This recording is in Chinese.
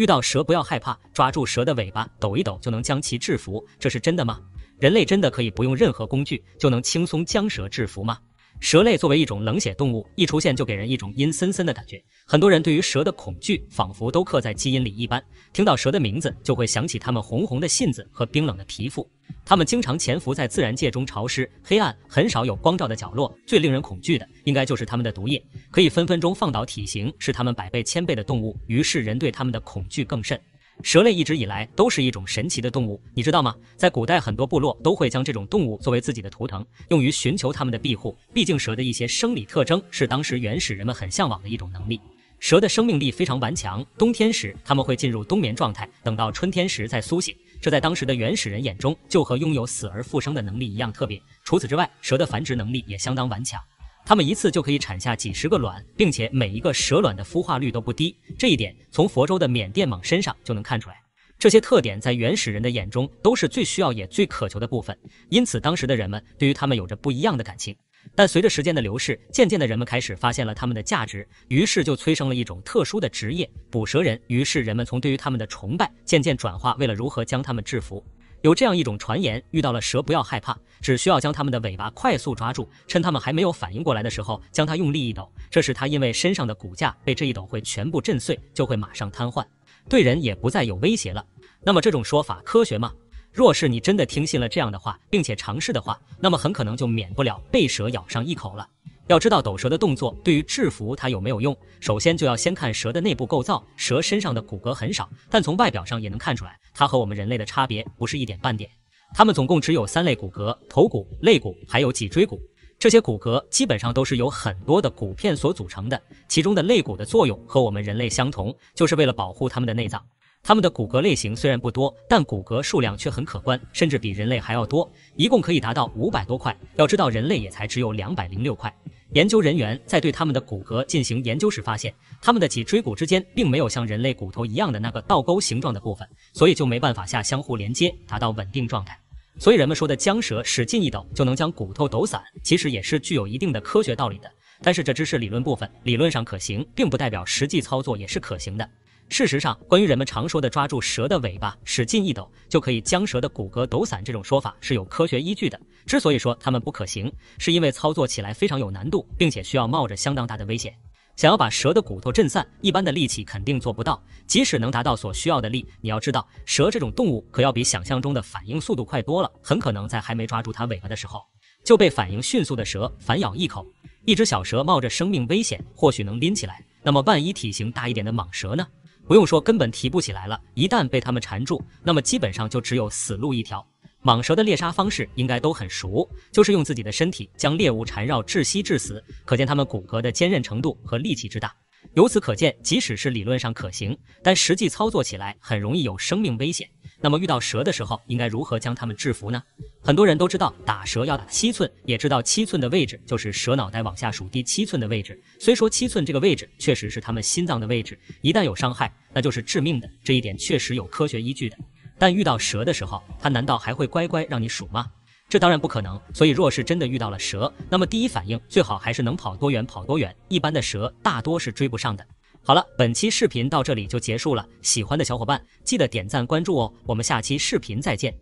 遇到蛇不要害怕，抓住蛇的尾巴抖一抖就能将其制服，这是真的吗？人类真的可以不用任何工具就能轻松将蛇制服吗？蛇类作为一种冷血动物，一出现就给人一种阴森森的感觉。很多人对于蛇的恐惧，仿佛都刻在基因里一般。听到蛇的名字，就会想起它们红红的信子和冰冷的皮肤。它们经常潜伏在自然界中潮湿、黑暗、很少有光照的角落。最令人恐惧的，应该就是它们的毒液，可以分分钟放倒体型是它们百倍、千倍的动物。于是，人对它们的恐惧更甚。蛇类一直以来都是一种神奇的动物，你知道吗？在古代，很多部落都会将这种动物作为自己的图腾，用于寻求他们的庇护。毕竟，蛇的一些生理特征是当时原始人们很向往的一种能力。蛇的生命力非常顽强，冬天时他们会进入冬眠状态，等到春天时再苏醒。这在当时的原始人眼中，就和拥有死而复生的能力一样特别。除此之外，蛇的繁殖能力也相当顽强。他们一次就可以产下几十个卵，并且每一个蛇卵的孵化率都不低，这一点从佛州的缅甸蟒身上就能看出来。这些特点在原始人的眼中都是最需要也最渴求的部分，因此当时的人们对于他们有着不一样的感情。但随着时间的流逝，渐渐的人们开始发现了他们的价值，于是就催生了一种特殊的职业——捕蛇人。于是人们从对于他们的崇拜渐渐转化为了如何将他们制服。有这样一种传言，遇到了蛇不要害怕，只需要将它们的尾巴快速抓住，趁它们还没有反应过来的时候，将它用力一抖。这时它因为身上的骨架被这一抖会全部震碎，就会马上瘫痪，对人也不再有威胁了。那么这种说法科学吗？若是你真的听信了这样的话，并且尝试的话，那么很可能就免不了被蛇咬上一口了。要知道抖蛇的动作对于制服它有没有用，首先就要先看蛇的内部构造。蛇身上的骨骼很少，但从外表上也能看出来，它和我们人类的差别不是一点半点。它们总共只有三类骨骼：头骨、肋骨，还有脊椎骨。这些骨骼基本上都是由很多的骨片所组成的。其中的肋骨的作用和我们人类相同，就是为了保护它们的内脏。它们的骨骼类型虽然不多，但骨骼数量却很可观，甚至比人类还要多，一共可以达到五百多块。要知道，人类也才只有两百零六块。研究人员在对他们的骨骼进行研究时，发现他们的脊椎骨之间并没有像人类骨头一样的那个倒钩形状的部分，所以就没办法下相互连接，达到稳定状态。所以人们说的僵蛇使劲一抖就能将骨头抖散，其实也是具有一定的科学道理的。但是这只是理论部分，理论上可行，并不代表实际操作也是可行的。事实上，关于人们常说的抓住蛇的尾巴使劲一抖，就可以将蛇的骨骼抖散这种说法是有科学依据的。之所以说它们不可行，是因为操作起来非常有难度，并且需要冒着相当大的危险。想要把蛇的骨头震散，一般的力气肯定做不到。即使能达到所需要的力，你要知道，蛇这种动物可要比想象中的反应速度快多了。很可能在还没抓住它尾巴的时候，就被反应迅速的蛇反咬一口。一只小蛇冒着生命危险，或许能拎起来。那么万一体型大一点的蟒蛇呢？不用说，根本提不起来了。一旦被他们缠住，那么基本上就只有死路一条。蟒蛇的猎杀方式应该都很熟，就是用自己的身体将猎物缠绕窒息致死。可见它们骨骼的坚韧程度和力气之大。由此可见，即使是理论上可行，但实际操作起来很容易有生命危险。那么遇到蛇的时候，应该如何将它们制服呢？很多人都知道打蛇要打七寸，也知道七寸的位置就是蛇脑袋往下数第七寸的位置。虽说七寸这个位置确实是它们心脏的位置，一旦有伤害。那就是致命的，这一点确实有科学依据的。但遇到蛇的时候，它难道还会乖乖让你数吗？这当然不可能。所以，若是真的遇到了蛇，那么第一反应最好还是能跑多远跑多远。一般的蛇大多是追不上的。好了，本期视频到这里就结束了。喜欢的小伙伴记得点赞关注哦。我们下期视频再见。